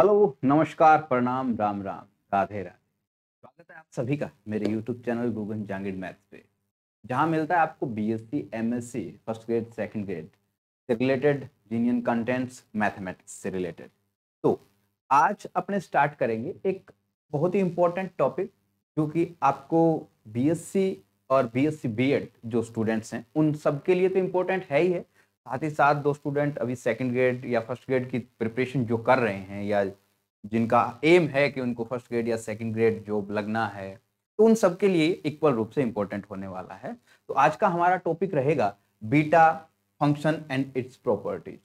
hello नमस्कार प्रणाम राम राम राधे राधे स्वागत है आप सभी का मेरे YouTube channel Gugan Jangid math पे जहाँ मिलता है आपको BSc MSc first grade second grade से रिलेटेड यूनियन कंटेंट्स मैथमेटिक्स से रिलेटेड तो आज अपने स्टार्ट करेंगे एक बहुत ही इम्पोर्टेंट टॉपिक जो कि आपको बी और बी एस जो स्टूडेंट्स हैं उन सबके लिए तो इम्पोर्टेंट है ही है साथ ही साथ दो स्टूडेंट अभी सेकेंड ग्रेड या फर्स्ट ग्रेड की प्रिपरेशन जो कर रहे हैं या जिनका एम है कि उनको फर्स्ट ग्रेड या सेकेंड ग्रेड जॉब लगना है तो उन सब के लिए इक्वल रूप से इम्पोर्टेंट होने वाला है तो आज का हमारा टॉपिक रहेगा beta function and its properties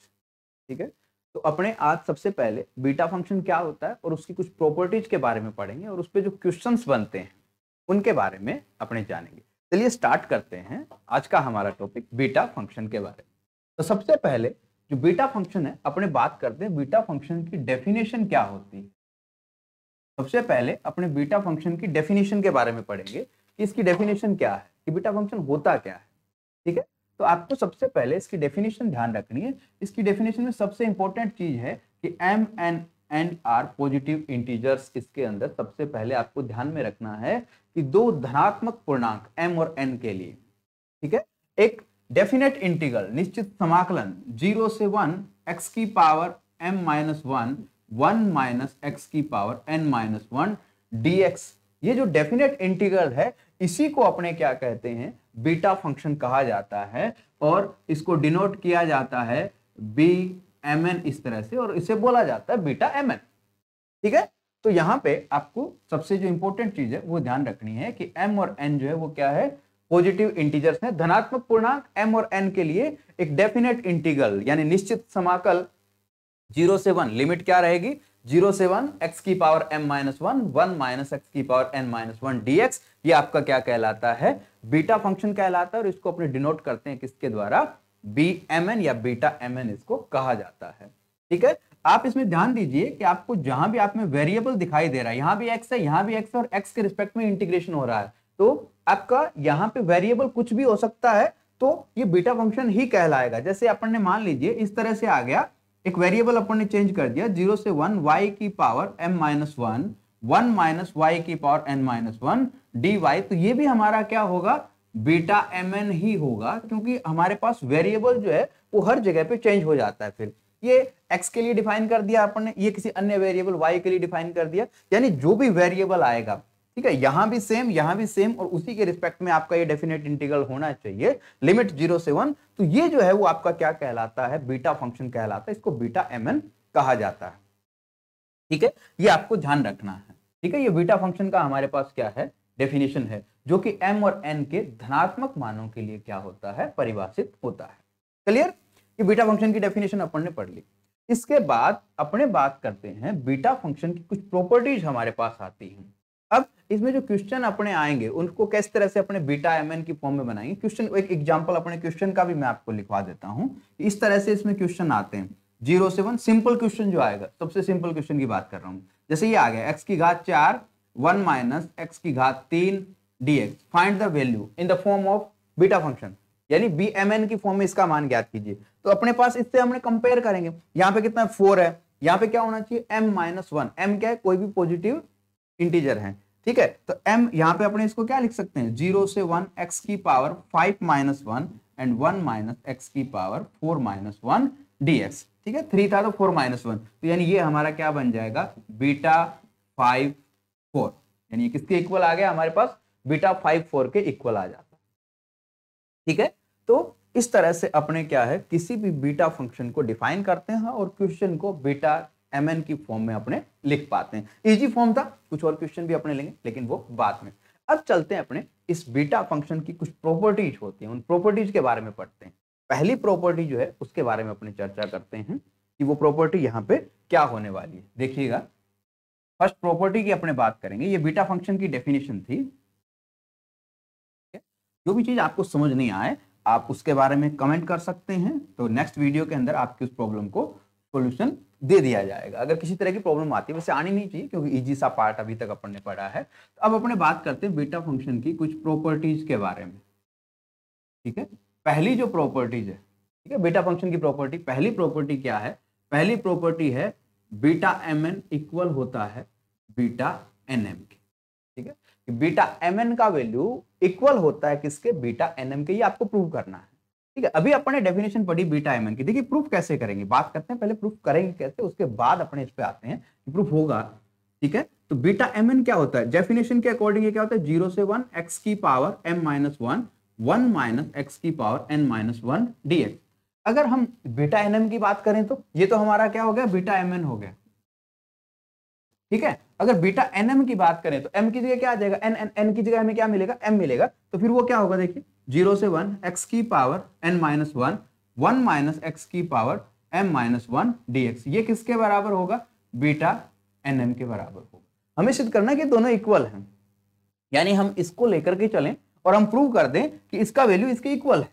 ठीक है तो अपने आज सबसे पहले बीटा फंक्शन क्या होता है और उसकी कुछ प्रॉपर्टीज के बारे में पढ़ेंगे और उस पर जो क्वेश्चन बनते हैं उनके बारे में अपने जानेंगे चलिए स्टार्ट करते हैं आज का हमारा टॉपिक बीटा फंक्शन के बारे में तो सबसे पहले जो बीटा फंक्शन है अपने बात करते हैं बीटा फंक्शन की डेफिनेशन क्या होती है सबसे पहले अपने बीटा फंक्शन की डेफिनेशन के बारे में पढ़ेंगे कि इसकी डेफिनेशन क्या है कि बीटा फंक्शन होता क्या है ठीक है तो आपको सबसे पहले इसकी डेफिनेशन ध्यान रखनी है इसकी डेफिनेशन में सबसे इंपॉर्टेंट चीज है कि m n and r positive integers इसके अंदर सबसे पहले आपको ध्यान में रखना है कि दो धनात्मक पूर्णांक एम और एन के लिए ठीक है एक डेफिनेट इंटीग्रल निश्चित समाकलन जीरो से वन एक्स की power m minus one one minus x की power n minus one d x ये जो डेफिनेट इंटीग्रल है इसी को अपने क्या कहते हैं बीटा फंक्शन कहा जाता है और इसको डिनोट किया जाता है बी एम एन इस तरह से और इसे बोला जाता है बीटा एम एन ठीक है तो यहां पे आपको सबसे जो इंपॉर्टेंट चीज है वो ध्यान रखनी है कि एम और एन जो है वो क्या है पॉजिटिव इंटीजर्स हैं धनात्मक पूर्णांक m और n के लिए एक डेफिनेट इंटीग्रल यानी निश्चित समाकल जीरो से वन लिमिट क्या रहेगी जीरो से वन एक्स की power m minus one one minus x की power n minus one d x ये आपका क्या कहलाता है बीटा फंक्शन कहलाता है और इसको अपने डिनोट करते हैं किसके द्वारा बी एम एन या बीटा एम एन इसको कहा जाता है ठीक है आप इसमें ध्यान दीजिए कि आपको जहां भी आप में वेरिएबल दिखाई दे रहा है यहां भी एक्स है यहां भी एक्स और एक्स के रिस्पेक्ट में इंटीग्रेशन हो रहा है तो आपका यहाँ पे वेरिएबल कुछ भी हो सकता है तो ये बीटा फंक्शन ही कहलाएगा जैसे अपन ने मान लीजिए इस तरह से आ गया एक वेरिएबल अपन ने चेंज कर दिया जीरो से वन वाई की power m minus one one minus y की power n minus one d y तो ये भी हमारा क्या होगा बीटा एम एन ही होगा क्योंकि हमारे पास वेरिएबल जो है वो हर जगह पे चेंज हो जाता है फिर ये एक्स के लिए डिफाइन कर दिया अपन ने ये किसी अन्य वेरिएबल वाई के लिए डिफाइन कर दिया यानी जो भी वेरिएबल आएगा ठीक है यहां भी सेम यहां भी सेम और उसी के रिस्पेक्ट में आपका ये डेफिनेट इंटीग्रल होना चाहिए लिमिट जीरो से वन तो ये जो है वो आपका क्या कहलाता है बीटा फंक्शन कहलाता है इसको बीटा एम कहा जाता है ठीक है ये आपको ध्यान रखना है ठीक है ये बीटा फंक्शन का हमारे पास क्या है डेफिनेशन है जो कि m और n के धनात्मक मानों के लिए क्या होता है परिभाषित होता है क्लियर ये बीटा फंक्शन की डेफिनेशन अपन ने पढ़ ली इसके बाद अपने बात करते हैं बीटा फंक्शन की कुछ प्रॉपर्टीज हमारे पास आती हैं इसमें जो क्वेश्चन अपने आएंगे उनको किस तरह से अपने बीटा एम की फॉर्म में बनाएंगे क्वेश्चन एक एग्जाम्पल अपने क्वेश्चन का भी मैं आपको लिखवा देता हूँ इस तरह से इसमें क्वेश्चन आते हैं जीरो से वन सिंपल क्वेश्चन जो आएगा सबसे सिंपल क्वेश्चन की बात कर रहा हूँ जैसे ये आ गया एक्स की घात चार वन माइनस एक्स की घात तीन d x find the value in the form of beta function यानी बी एम एन की फॉर्म में इसका मान ज्ञात कीजिए तो अपने पास इससे हमने कंपेयर करेंगे यहाँ पे कितना फोर है यहाँ पे क्या होना चाहिए एम माइनस वन एम क्या है कोई भी पॉजिटिव इंटीजर है ठीक है तो m यहाँ पे अपने इसको क्या लिख सकते हैं जीरो से वन एक्स की power five minus one and one minus x की power four minus one d x ठीक है थ्री था तो फोर माइनस वन तो यानी ये हमारा क्या बन जाएगा बीटा फाइव फोर यानी किसके इक्वल आ गया हमारे पास बीटा फाइव फोर के इक्वल आ जाता ठीक है तो इस तरह से अपने क्या है किसी भी बीटा फंक्शन को डिफाइन करते हैं और क्वेश्चन को बीटा एम एन की फॉर्म में अपने लिख पाते हैं इजी फॉर्म था कुछ और क्वेश्चन भी अपने लेंगे लेकिन वो बाद में अब चलते हैं अपने इस बीटा फंक्शन की कुछ प्रॉपर्टीज होती हैं उन प्रॉपर्टीज के बारे में पढ़ते हैं पहली प्रॉपर्टी जो है उसके बारे में अपने चर्चा करते हैं कि वो प्रॉपर्टी यहाँ पे क्या होने वाली है देखिएगा फर्स्ट प्रॉपर्टी की अपने बात करेंगे ये बीटा फंक्शन की डेफिनेशन थी जो भी चीज आपको समझ नहीं आए आप उसके बारे में कमेंट कर सकते हैं तो नेक्स्ट वीडियो के अंदर आपकी उस प्रॉब्लम को सोल्यूशन दे दिया जाएगा अगर किसी तरह की प्रॉब्लम आती है वैसे आनी नहीं चाहिए क्योंकि इजी सा पार्ट अभी तक अपन ने पढ़ा है तो अब अपने बात करते हैं बीटा फंक्शन की कुछ प्रॉपर्टीज के बारे में ठीक है पहली जो प्रॉपर्टीज है ठीक है बीटा फंक्शन की प्रॉपर्टी पहली प्रॉपर्टी क्या है पहली प्रॉपर्टी है बीटा एम एन इक्वल होता है बीटा एन एम के ठीक है बीटा एम एन का वैल्यू इक्वल होता है किसके बीटा एन एम के ये आपको प्रूव करना है ठीक है अभी अपने डेफिनेशन पढ़ी बीटा एम की देखिए प्रूफ कैसे करेंगे बात करते हैं पहले प्रूफ करेंगे कैसे उसके बाद अपने इस पे आते हैं प्रूफ होगा ठीक है तो बीटा एम क्या होता है डेफिनेशन के अकॉर्डिंग क्या होता है जीरो से वन एक्स की power m minus one one minus x की power n minus one d अगर हम बीटा एन की बात करें तो ये तो हमारा क्या हो गया बीटा एम हो गया ठीक है अगर बीटा एन एम की बात करें तो एम की जगह क्या आ जाएगा एन एन एन की जगह हमें क्या मिलेगा एम मिलेगा तो फिर वो क्या होगा देखिए जीरो से वन एक्स की power n minus one one minus x की power m minus one d x ये किसके बराबर होगा बीटा एन एम के बराबर होगा हमें सिद्ध करना कि दोनों इक्वल हैं यानी हम इसको लेकर के चलें और हम प्रूव कर दें कि इसका वैल्यू इसके इक्वल है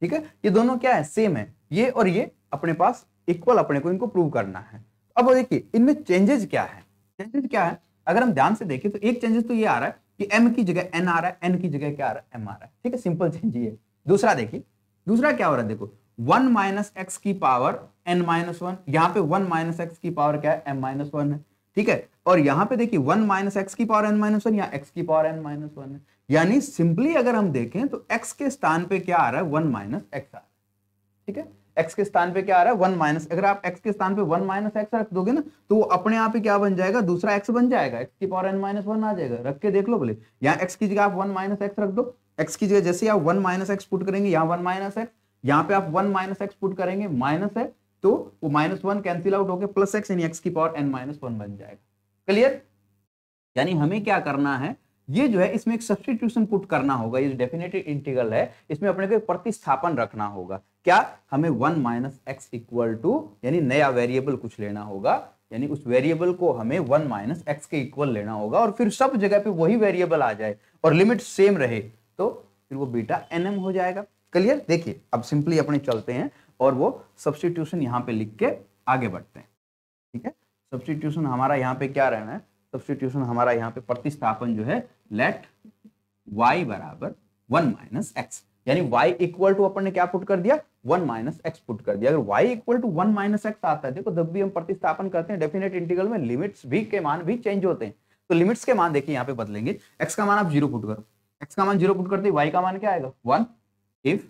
ठीक है ये दोनों क्या है सेम है ये और ये अपने पास इक्वल अपने को इनको प्रूव करना है अब देखिए इनमें चेंजेस क्या है चेंजेस क्या है अगर हम ध्यान से देखें तो एक चेंजेस तो ये आ रहा है कि एम की जगह एन आ रहा है एन की जगह क्या आ रहा है एम आ रहा है ठीक है सिंपल चेंज ये दूसरा देखिए दूसरा क्या हो रहा है देखो वन माइनस एक्स की पावर एन माइनस वन यहाँ पे वन माइनस एक्स की पावर क्या है एम माइनस वन है ठीक है और यहाँ पे देखिए वन माइनस एक्स की पावर एन माइनस वन या एक्स की पावर एन माइनस वन है यानी सिंपली अगर हम देखें तो एक्स के स्थान पे क्या आ रहा है वन माइनस एक्स आ रहा है ठीक है एक्स के स्थान पे क्या आ रहा है वन माइनस अगर आप एक्स के स्थान पे वन माइनस एक्स रख दोगे ना तो वो अपने आप ही क्या बन जाएगा दूसरा एक्स बन जाएगा एक्स की पावर एन माइनस वन आ जाएगा रख के देख लो बोले यहाँ एक्स की जगह आप वन माइनस एक्स रख दो एक्स की जगह जैसे आप वन माइनस एक्स पुट करेंगे यहाँ वन माइनस एक्स यहाँ पे आप वन माइनस एक्स पुट करेंगे माइनस है तो वो माइनस वन कैंसिल आउट होकर प्लस एक्स यानी एक्स की पावर एन माइनस वन बन जाएगा क्लियर यानी हमें क्या करना है ये जो है इसमें एक सब्सटीट्यूशन पुट करना होगा ये जो डेफिनेटिव इंटीग्रल है इसमें अपने को प्रतिस्थापन रखना होगा क्या हमें one minus x equal to यानी नया वेरिएबल कुछ लेना होगा यानी उस वेरिएबल को हमें वन माइनस एक्स के इक्वल लेना होगा और फिर सब जगह पे वही वेरिएबल आ जाए और लिमिट सेम रहे तो फिर वो बीटा एन एम हो जाएगा क्लियर देखिए अब सिंपली अपने चलते हैं और वो सब्सटीट्यूशन यहाँ पे लिख के आगे बढ़ते हैं ठीक है सब्सटीट्यूशन हमारा यहाँ पे क्या रहना है सब्सटीट्यूशन हमारा यहाँ पे प्रतिस्थापन जो है लेट वाई बराबर वन माइनस एक्स यानी y इक्वल टू अपन ने क्या पुट कर दिया वन माइनस एक्स पुट कर दिया अगर y equal to one minus x आता है देखो जब भी हम प्रतिस्थापन करते हैं डेफिनेट इंटीग्रल में लिमिट्स भी के मान भी चेंज होते हैं तो लिमिट्स के मान देखिए यहाँ पे बदलेंगे एक्स का मान आप जीरो पुट करो एक्स का मान जीरो पुट करते वाई का मान क्या आएगा one if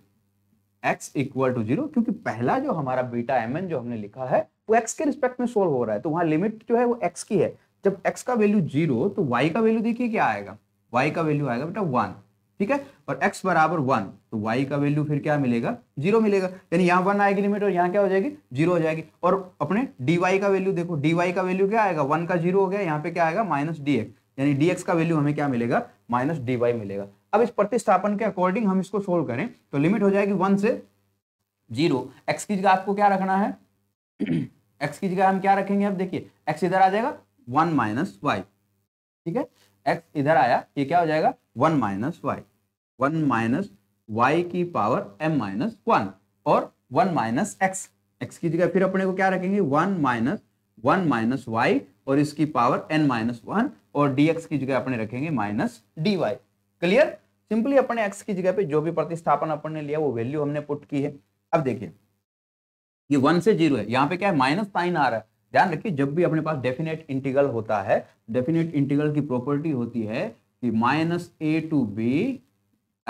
x equal to zero क्योंकि पहला जो हमारा बीटा एम एन जो हमने लिखा है वो एक्स के रिस्पेक्ट में सोल्व हो रहा है तो वहां लिमिट जो है वो एक्स की है जब एक्स का वैल्यू जीरो तो वाई का वैल्यू देखिए क्या आएगा वाई का वैल्यू आएगा बेटा वन ठीक है और x बराबर वन तो y का वैल्यू फिर क्या मिलेगा जीरो मिलेगा यानी यहाँ वन आएगी लिमिट और यहाँ क्या हो जाएगी जीरो हो जाएगी और अपने dy का वैल्यू देखो dy का वैल्यू क्या आएगा वन का जीरो हो गया यहाँ पे क्या आएगा माइनस डी यानी डी का वैल्यू हमें क्या मिलेगा माइनस डी मिलेगा अब इस प्रतिस्थापन के अकॉर्डिंग हम इसको सोल्व करें तो लिमिट हो जाएगी वन से जीरो एक्स की जगह आपको क्या रखना है एक्स की जगह हम क्या रखेंगे अब देखिए एक्स इधर आ जाएगा वन माइनस वाई ठीक है एक्स इधर आया ये क्या हो जाएगा one minus y one minus y की पावर एम माइनस वन और वन माइनस एक्स एक्स की जगह फिर अपने को क्या रखेंगे one minus one minus y और इसकी पावर एन माइनस वन और dx की जगह अपने रखेंगे minus d y clear simply अपने एक्स की जगह पे जो भी प्रतिस्थापन अपन ने लिया वो वैल्यू हमने पुट की है अब देखिए ये वन से जीरो है यहाँ पे क्या है माइनस साइन आ रहा है ध्यान रखिए जब भी अपने पास डेफिनेट इंटीग्रल होता है डेफिनेट इंटीग्रल की प्रॉपर्टी होती है कि minus a to b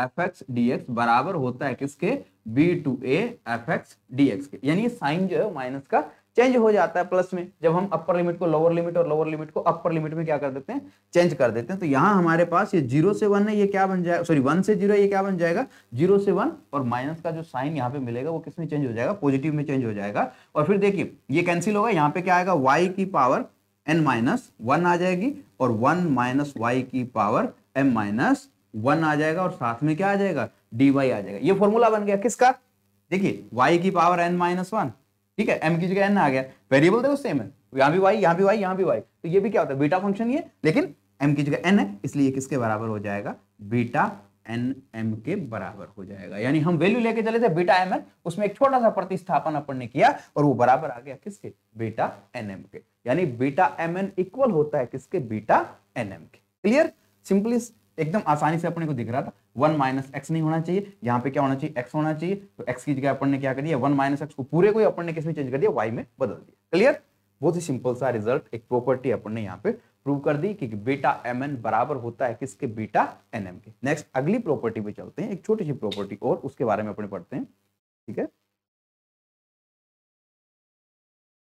f x d x बराबर होता है किसके b to a f x d x के यानी साइन जो है माइनस का चेंज हो जाता है प्लस में जब हम अपर लिमिट को लोअर लिमिट और लोअर लिमिट को अपर लिमिट में क्या कर देते हैं चेंज कर देते हैं तो यहाँ हमारे पास ये जीरो से वन है ये क्या बन जाएगा सॉरी वन से जीरो ये क्या बन जाएगा जीरो से वन और माइनस का जो साइन यहाँ पे मिलेगा वो किस में चेंज हो जाएगा पॉजिटिव में चेंज हो जाएगा और फिर देखिए ये कैंसिल होगा यहाँ पे क्या आएगा वाई की पावर एन माइनस वन आ जाएगी और वन माइनस वाई की पावर एम माइनस वन आ जाएगा और साथ में क्या आ जाएगा डी वाई आ जाएगा ये फॉर्मूला बन गया किसका देखिए वाई की पावर एन माइनस वन ठीक है एम की जगह एन आ गया वेरिएबल देखो सेम है यहाँ भी वाई यहाँ भी वाई यहाँ भी वाई तो ये भी क्या होता है बीटा फंक्शन ये लेकिन एम की जगह एन है इसलिए किसके बराबर हो जाएगा बीटा एन एम के बराबर हो जाएगा यानी हम वैल्यू लेके चले थे बीटा एम एन उसमें एक छोटा सा प्रतिस्थापन अपन ने किया और वो बराबर आ गया किसके बीटा एन एम के यानी बीटा एम एन इक्वल होता है किसके बीटा एन एम के क्लियर सिंपली एकदम आसानी से अपने को दिख रहा था वन माइनस एक्स नहीं होना चाहिए यहाँ पे क्या होना चाहिए एक्स होना चाहिए तो एक्स की जगह अपन ने क्या कर दिया वन माइनस एक्स को पूरे को अपन ने किसमें चेंज कर दिया वाई में बदल दिया क्लियर बहुत ही सिंपल सा रिजल्ट एक प्रॉपर्टी अपन ने यहाँ पे प्रूव कर दी कि बेटा एम एन बराबर होता है किसके बेटा एन एम के नेक्स्ट अगली प्रॉपर्टी पे चलते हैं एक छोटी सी प्रॉपर्टी और उसके बारे में अपने पढ़ते हैं ठीक है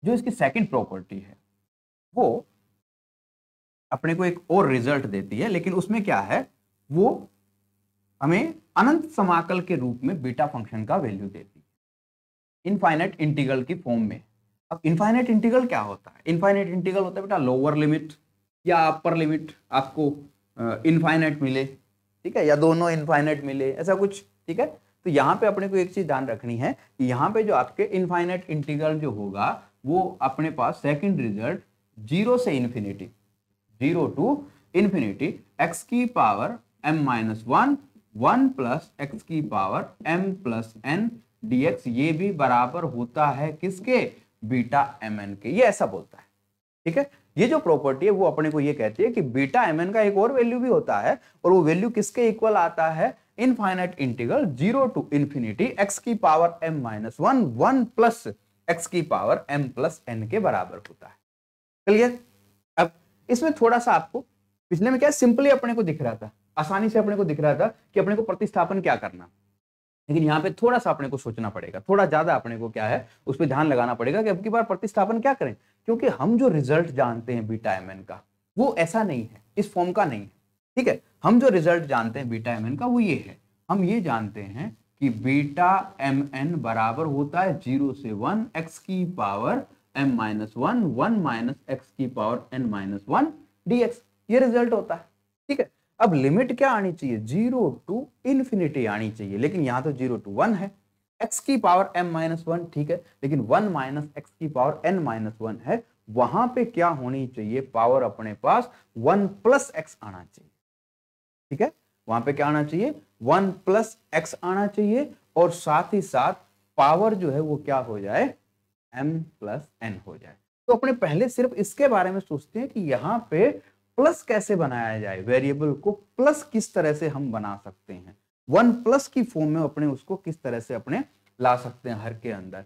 जो इसकी सेकंड प्रॉपर्टी है वो अपने को एक और रिजल्ट देती है लेकिन उसमें क्या है वो हमें अनंत समाकल के रूप में बीटा फंक्शन का वैल्यू देती है इनफाइनाइट इंटीग्रल की फॉर्म में अब इनफाइनाइट इंटीग्रल क्या होता है इनफाइनाइट इंटीग्रल होता है बेटा लोअर लिमिट या अपर लिमिट आपको इनफाइनाइट मिले ठीक है या दोनों इनफाइनाइट मिले ऐसा कुछ ठीक है तो यहाँ पे अपने को एक चीज़ ध्यान रखनी है कि यहाँ पे जो आपके इनफाइनाइट इंटीग्रल जो होगा वो अपने पास सेकंड रिजल्ट जीरो से infinity zero to infinity x की power m minus one one plus x की power m plus n d x ये भी बराबर होता है किसके बीटा एम एन के ये ऐसा बोलता है ठीक है ये जो प्रॉपर्टी है वो अपने को ये कहती है कि बीटा एम का एक और वैल्यू भी होता है और वो वैल्यू किसके इक्वल आता है infinite integral zero to infinity x की power m minus one one plus x की पावर एम प्लस एन के बराबर होता है चलिए अब इसमें थोड़ा सा आपको पिछले में क्या सिंपली अपने को दिख रहा था आसानी से अपने को दिख रहा था कि अपने को प्रतिस्थापन क्या करना लेकिन यहाँ पे थोड़ा सा अपने को सोचना पड़ेगा थोड़ा ज्यादा अपने को क्या है उस पर ध्यान लगाना पड़ेगा कि अब की बार प्रतिस्थापन क्या करें क्योंकि हम जो रिजल्ट जानते हैं बीटा एम का वो ऐसा नहीं है इस फॉर्म का नहीं है ठीक है हम जो रिजल्ट जानते हैं बीटा एम का वो ये है हम ये जानते हैं कि बीटा एम एन बराबर होता है जीरो से वन एक्स की power m minus one one minus x की power n minus one d x ये रिजल्ट होता है ठीक है अब लिमिट क्या आनी चाहिए जीरो टू इन्फिनिटी आनी चाहिए लेकिन यहाँ तो जीरो टू वन है एक्स की पावर एम माइनस वन ठीक है लेकिन वन माइनस एक्स की पावर एन माइनस वन है वहां पे क्या होनी चाहिए पावर अपने पास वन प्लस एक्स आना चाहिए ठीक है वहां पे क्या आना चाहिए वन प्लस एक्स आना चाहिए और साथ ही साथ पावर जो है वो क्या हो जाए एम प्लस एन हो जाए तो अपने पहले सिर्फ इसके बारे में सोचते हैं कि यहाँ पे प्लस कैसे बनाया जाए वेरिएबल को प्लस किस तरह से हम बना सकते हैं वन प्लस की फॉर्म में अपने उसको किस तरह से अपने ला सकते हैं हर के अंदर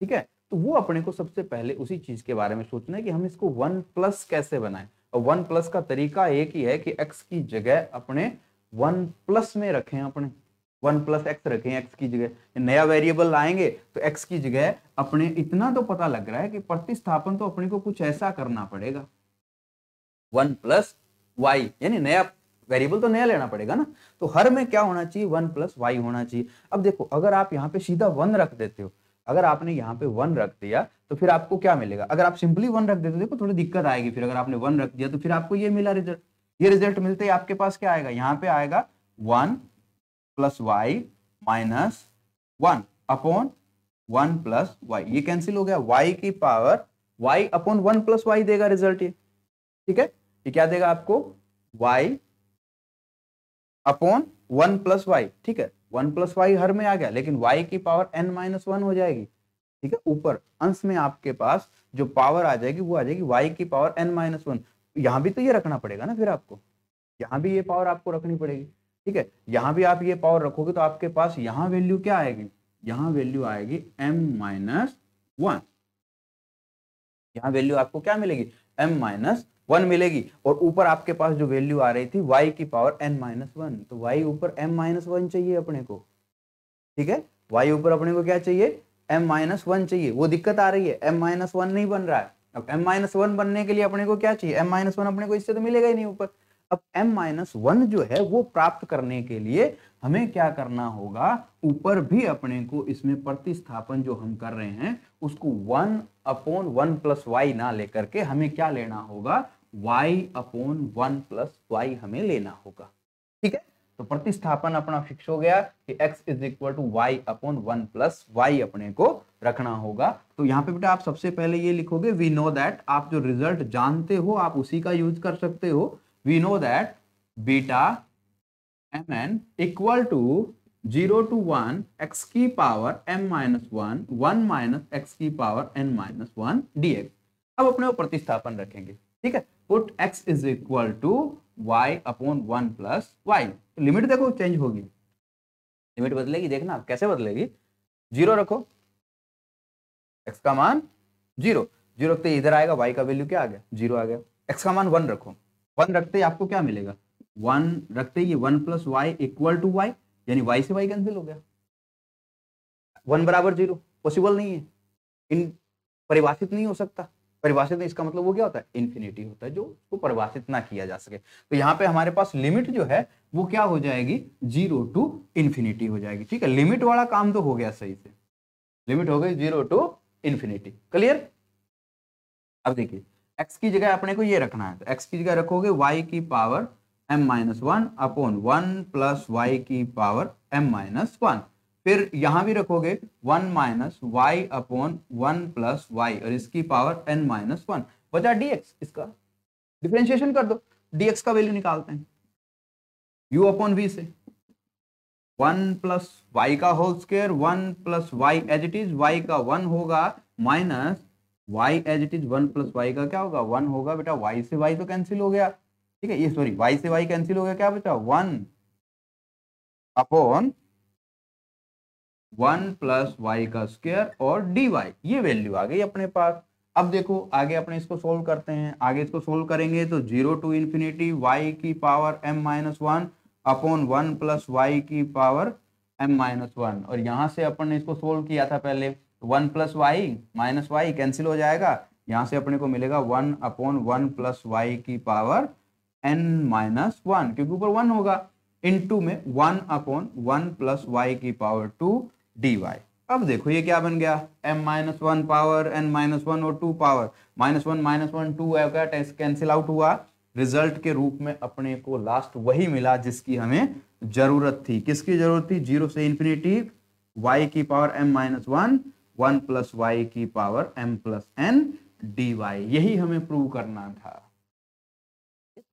ठीक है तो वो अपने को सबसे पहले उसी चीज के बारे में सोचना है कि हम इसको वन प्लस कैसे बनाए और वन प्लस का तरीका एक ही है कि एक्स की जगह अपने वन प्लस में रखें अपने वन प्लस एक्स रखें एक्स की जगह नया वेरिएबल लाएंगे तो एक्स की जगह अपने इतना तो पता लग रहा है कि प्रतिस्थापन तो अपने को कुछ ऐसा करना पड़ेगा वन प्लस वाई यानी नया वेरिएबल तो नया लेना पड़ेगा ना तो हर में क्या होना चाहिए वन प्लस वाई होना चाहिए अब देखो अगर आप यहाँ पे सीधा वन रख देते हो अगर आपने यहाँ पे वन रख दिया तो फिर आपको क्या मिलेगा अगर आप सिंपली वन रख देते हो देखो थोड़ी दिक्कत आएगी फिर अगर आपने वन रख दिया तो फिर आपको ये मिला रिजल्ट ये रिजल्ट मिलते ही आपके पास क्या आएगा यहाँ पे आएगा one plus y minus one upon one plus y ये कैंसिल हो गया वाई की power y upon one plus y देगा रिजल्ट ये ठीक है ये क्या देगा आपको y upon one plus y ठीक है वन प्लस वाई हर में आ गया लेकिन वाई की पावर एन माइनस वन हो जाएगी ठीक है ऊपर अंश में आपके पास जो पावर आ जाएगी वो आ जाएगी वाई की पावर एन माइनस वन यहाँ भी तो ये रखना पड़ेगा ना फिर आपको यहां भी ये पावर आपको रखनी पड़ेगी ठीक है यहां भी आप ये पावर रखोगे तो आपके पास यहां वैल्यू क्या आएगी यहां वैल्यू आएगी एम माइनस वन यहां वैल्यू आपको क्या मिलेगी एम माइनस वन मिलेगी और ऊपर आपके पास जो वैल्यू आ रही थी वाई की पावर एन माइनस वन तो वाई ऊपर एम माइनस वन चाहिए अपने को ठीक है वाई ऊपर अपने को क्या चाहिए एम माइनस वन चाहिए वो दिक्कत आ रही है एम माइनस वन नहीं बन रहा है अब एम माइनस वन बनने के लिए अपने को क्या चाहिए एम माइनस वन अपने को इससे तो मिलेगा ही नहीं ऊपर अब m माइनस वन जो है वो प्राप्त करने के लिए हमें क्या करना होगा ऊपर भी अपने को इसमें प्रतिस्थापन जो हम कर रहे हैं उसको one upon one plus y ना लेकर के हमें क्या लेना होगा y upon one plus y हमें लेना होगा ठीक है तो प्रतिस्थापन अपना फिक्स हो गया कि x is equal to y upon one plus y अपने को रखना होगा तो यहाँ पे बेटा आप सबसे पहले ये लिखोगे वी नो दैट आप जो रिजल्ट जानते हो आप उसी का यूज कर सकते हो we know that beta mn equal to 0 to 1 x की power m minus one one minus x की power n minus one d अब अपने वो प्रतिस्थापन रखेंगे ठीक है put x is equal to y upon one plus y limit देखो चेंज होगी लिमिट बदलेगी देखना कैसे बदलेगी जीरो रखो x का मान जीरो तो जीरो इधर आएगा y का वैल्यू क्या आ गया जीरो आ गया x का मान वन रखो वन रखते ही आपको क्या मिलेगा वन रखते ही one plus y equal to y यानी वाई से वाई कैंसिल हो गया वन बराबर जीरो पॉसिबल नहीं है इन परिभाषित नहीं हो सकता परिभाषित इसका मतलब वो क्या होता है इन्फिनिटी होता है जो उसको परिभाषित ना किया जा सके तो यहाँ पे हमारे पास लिमिट जो है वो क्या हो जाएगी जीरो टू इन्फिनिटी हो जाएगी ठीक है लिमिट वाला काम तो हो गया सही से लिमिट हो गई जीरो टू इन्फिनिटी क्लियर अब देखिए एक्स की जगह अपने को ये रखना है तो एक्स की जगह रखोगे वाई की power m minus one upon one plus y की पावर एम माइनस वन फिर यहां भी रखोगे one minus y upon one plus y और इसकी पावर एन माइनस वन बचा dx इसका डिफ्रेंशिएशन कर दो dx का वैल्यू निकालते हैं u अपॉन वी से वन प्लस वाई का whole square one plus y as it is y का वन होगा minus y as it is one plus y का क्या होगा वन होगा बेटा वाई से वाई तो कैंसिल हो गया ठीक है ये सॉरी वाई से वाई कैंसिल हो गया क्या बेटा one upon one plus y का स्क्वायर और डी वाई ये वैल्यू आ गई अपने पास अब देखो आगे अपने इसको सोल्व करते हैं आगे इसको सोल्व करेंगे तो जीरो टू इंफिनिटी वाई की power m minus one upon one plus y की पावर एम माइनस वन और यहां से अपन ने इसको सोल्व किया था पहले one plus y minus y cancel हो जाएगा यहाँ से अपने को मिलेगा one upon one plus y की पावर एन माइनस वन क्योंकि ऊपर वन होगा इन टू में one upon one plus y की पावर टू डी वाई अब देखो ये क्या बन गया m minus one power n minus one और two power minus one minus one two cancel out हुआ रिजल्ट के रूप में अपने को लास्ट वही मिला जिसकी हमें जरूरत थी किसकी जरूरत थी जीरो से इन्फिनिटी y की power m minus one one plus y की power m plus n d y यही हमें प्रूव करना था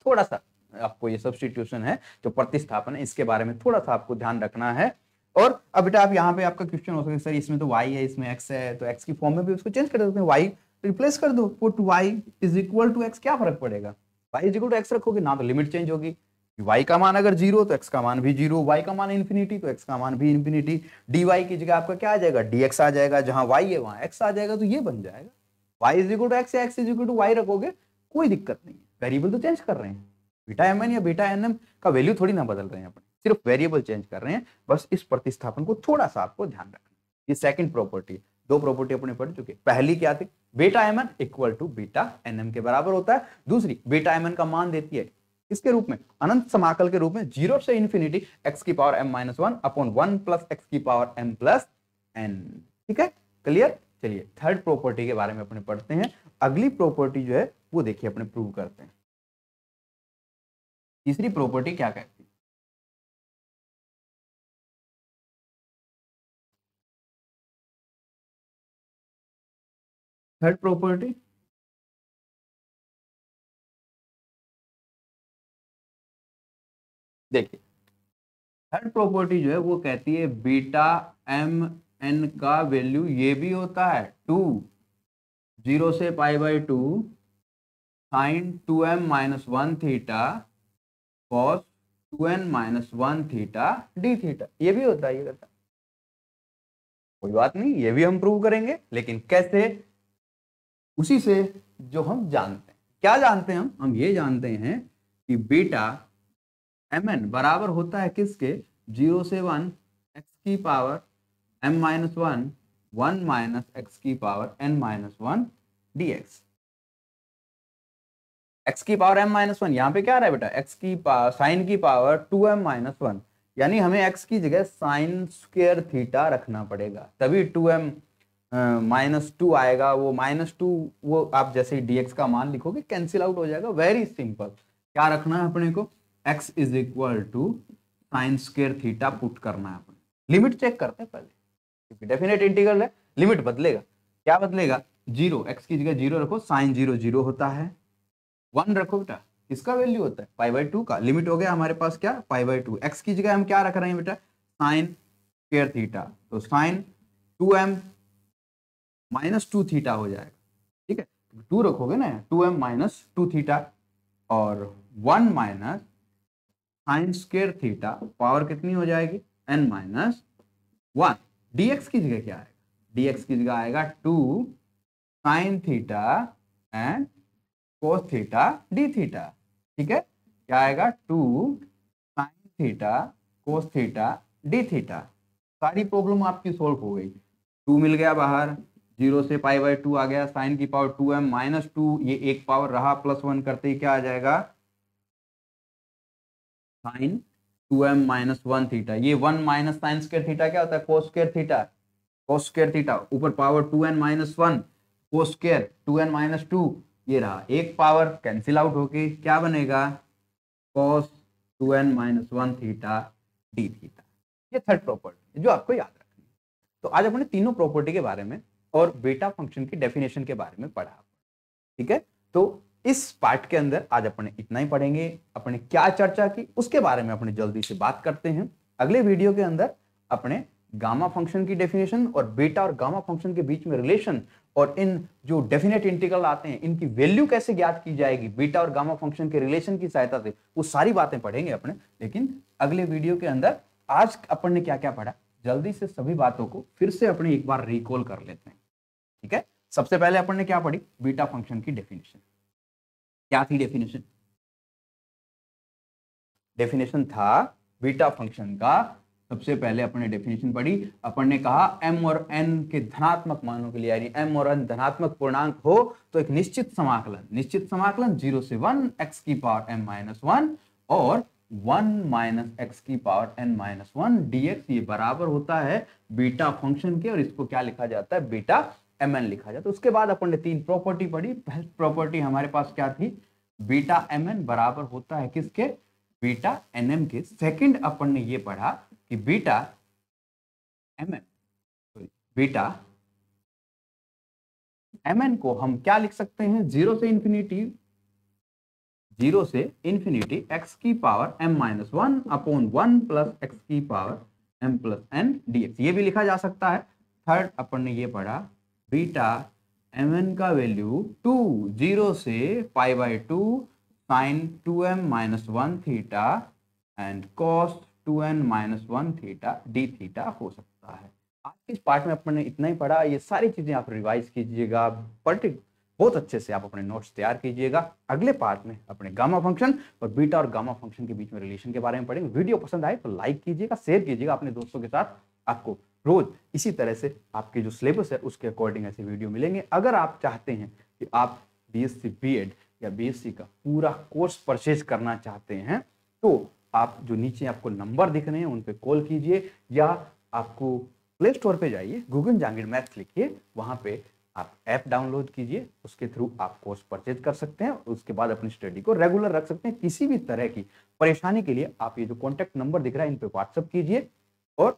थोड़ा सा आपको ये सब्सटीट्यूशन है जो प्रतिस्थापन है इसके बारे में थोड़ा सा आपको ध्यान रखना है और अब बेटा आप यहाँ पे आपका क्वेश्चन हो सकता है सर इसमें तो वाई है इसमें एक्स है तो एक्स की फॉर्म में भी उसको चेंज कर सकते हैं वाई रिप्लेस कर दो put y is equal to x क्या फर्क पड़ेगा y is equal to x रखोगे ना तो लिमिट चेंज होगी वाई का मान अगर जीरो तो एक्स का मान भी जीरो वाई का मान इन्फिनिटी तो एक्स का मान भी इन्फिनिटी डी वाई की जगह आपका क्या आ जाएगा डी एक्स आ जाएगा जहां वाई है वहां एक्स आ जाएगा तो ये बन जाएगा y is equal to x x is equal to y रखोगे कोई दिक्कत नहीं है वेरिएबल तो चेंज कर रहे हैं बीटा एम या बीटा एन का वैल्यू थोड़ी ना बदल रहे हैं अपने सिर्फ वेरिएबल चेंज कर रहे हैं बस इस प्रतिस्थापन को थोड़ा सा आपको ध्यान रखना ये सेकंड प्रॉपर्टी है दो प्रॉपर्टी अपने पढ़ चुके पहली क्या थी beta m equal to beta n के बराबर होता है दूसरी बीटा एम का मान देती है किसके रूप में अनंत समाकल के रूप में जीरो से इन्फिनिटी एक्स की power m minus one upon one plus x की पावर एम प्लस एन ठीक है क्लियर चलिए थर्ड प्रॉपर्टी के बारे में अपने पढ़ते हैं अगली प्रॉपर्टी जो है वो देखिए अपने प्रूव करते हैं तीसरी प्रॉपर्टी क्या कहती है थर्ड प्रॉपर्टी देखिए थर्ड प्रॉपर्टी जो है वो कहती है बीटा एम एन का वैल्यू ये भी होता है टू जीरो से pi by two sine two m minus one theta cos two n minus one theta d theta ये भी होता है ये करता कोई बात नहीं ये भी हम प्रूव करेंगे लेकिन कैसे उसी से जो हम जानते हैं क्या जानते हैं हम हम ये जानते हैं कि बीटा एम एन बराबर होता है किसके जीरो से वन एक्स की power m minus one one minus x की power n minus one d x x की पावर एम माइनस वन यहाँ पे क्या रहा है बेटा एक्स की साइन की power two m minus one यानी हमें एक्स की जगह साइन स्क्र थीटा रखना पड़ेगा तभी टू एम माइनस टू आएगा वो माइनस टू वो आप जैसे ही डी एक्स का मान लिखोगे कैंसिल आउट हो जाएगा वेरी सिंपल क्या रखना है अपने को x is equal to sine square theta put करना है अपने लिमिट चेक करते हैं पहले डेफिनेट इंटीग्रल है लिमिट बदलेगा क्या बदलेगा जीरो एक्स की जगह जीरो रखो साइन जीरो जीरो होता है वन रखो बेटा किसका वैल्यू होता है पाई बाई टू का लिमिट हो गया हमारे पास क्या पाई बाई टू एक्स की जगह हम क्या रख रहे हैं बेटा साइन स्केयर थीटा तो sine two m minus two theta हो जाएगा ठीक है टू रखोगे ना two m minus two theta और one minus sine square theta power कितनी हो जाएगी एन माइनस वन डीएक्स की जगह क्या आएगा डीएक्स की जगह आएगा two sine theta and cos theta d theta ठीक है क्या आएगा two sine theta cos theta d theta सारी प्रॉब्लम आपकी सोल्व हो गई टू मिल गया बाहर जीरो से पाई बाई टू आ गया साइन की power two m minus two ये एक पावर रहा प्लस वन करते ही क्या आ जाएगा sine two m minus one theta ये one minus sine square theta क्या होता है cos square theta cos square theta ऊपर power two n minus one cos square two n minus two ये रहा एक पावर कैंसिल आउट होके क्या बनेगा cos two n minus one theta d theta ये थर्ड प्रॉपर्टी जो आपको याद रखनी है तो आज अपने तीनों प्रॉपर्टी के बारे में और बेटा फंक्शन की डेफिनेशन के बारे में पढ़ा ठीक है तो इस पार्ट के अंदर आज अपने इतना ही पढ़ेंगे अपने क्या चर्चा की उसके बारे में अपने जल्दी से बात करते हैं अगले वीडियो के अंदर अपने गामा फंक्शन की डेफिनेशन और बीटा और गामा फंक्शन के बीच में रिलेशन और इन जो डेफिनेट इंटीग्रल आते हैं इनकी वैल्यू कैसे ज्ञात की जाएगी बीटा और गामा फंक्शन के रिलेशन की सहायता से वो सारी बातें पढ़ेंगे अपने लेकिन अगले वीडियो के अंदर आज अपन ने क्या क्या पढ़ा जल्दी से सभी बातों को फिर से अपने एक बार रिकॉल कर लेते हैं ठीक है सबसे पहले अपन ने क्या पढ़ी बीटा फंक्शन की डेफिनेशन क्या थी डेफिनेशन डेफिनेशन था बीटा फंक्शन का सबसे पहले अपने डेफिनेशन पढ़ी अपन ने कहा m और n के धनात्मक मानों के लिए यानी m और n धनात्मक पूर्णांक हो तो एक निश्चित समाकलन निश्चित समाकलन जीरो से वन एक्स की पावर m माइनस वन और वन माइनस एक्स की power n minus one d ये बराबर होता है बीटा फंक्शन के और इसको क्या लिखा जाता है बीटा एम एन लिखा जाए तो उसके बाद अपन ने तीन प्रॉपर्टी पढ़ी पहली प्रॉपर्टी हमारे पास क्या थी बीटा एम एन बराबर होता है किसके बीटा एन एम के सेकेंड अपन ने ये पढ़ा कि beta m n sorry beta m n को हम क्या लिख सकते हैं जीरो से इंफिनिटी जीरो से इंफिनिटी एक्स की power m minus one upon one plus x की power m plus n d x ये भी लिखा जा सकता है थर्ड अपन ने ये पढ़ा बीटा एम एन का वैल्यू टू जीरो से pi by two sine two m minus one theta and cos two n minus one theta d theta हो सकता है आज के इस पार्ट में अपने इतना ही पढ़ा ये सारी चीज़ें आप रिवाइज कीजिएगा पर्टिक बहुत अच्छे से आप अपने नोट्स तैयार कीजिएगा अगले पार्ट में अपने गामा फंक्शन और बीटा और गामा फंक्शन के बीच में रिलेशन के बारे में पढ़ेंगे वीडियो पसंद आए तो लाइक कीजिएगा शेयर कीजिएगा अपने दोस्तों के साथ आपको रोज इसी तरह से आपके जो सिलेबस है उसके अकॉर्डिंग ऐसे वीडियो मिलेंगे अगर आप चाहते हैं कि आप बी एस या बी का पूरा कोर्स परचेज करना चाहते हैं तो आप जो नीचे आपको नंबर दिख रहे हैं उन पर कॉल कीजिए या आपको प्ले स्टोर पर जाइए गूगल जहांगीर मैथ लिखिए वहाँ पे आप ऐप डाउनलोड कीजिए उसके थ्रू आप कोर्स परचेज कर सकते हैं उसके बाद अपनी स्टडी को रेगुलर रख सकते हैं किसी भी तरह की परेशानी के लिए आप ये जो कॉन्टैक्ट नंबर दिख रहा है इन पर व्हाट्सअप कीजिए और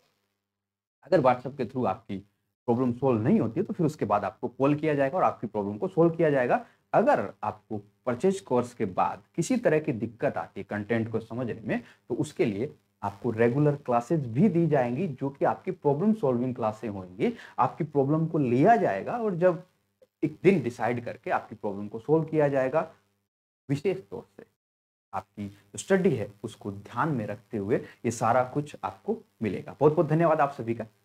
अगर व्हाट्सएप के थ्रू आपकी प्रॉब्लम सोल्व नहीं होती है तो फिर उसके बाद आपको कॉल किया जाएगा और आपकी प्रॉब्लम को सोल्व किया जाएगा अगर आपको परचेज कोर्स के बाद किसी तरह की दिक्कत आती है कंटेंट को समझने में तो उसके लिए आपको रेगुलर क्लासेज भी दी जाएंगी जो कि आपकी प्रॉब्लम सॉल्विंग क्लासे होंगी आपकी प्रॉब्लम को लिया जाएगा और जब एक दिन डिसाइड करके आपकी प्रॉब्लम को सोल्व किया जाएगा विशेष तौर से आपकी जो स्टडी है उसको ध्यान में रखते हुए ये सारा कुछ आपको मिलेगा बहुत बहुत धन्यवाद आप सभी का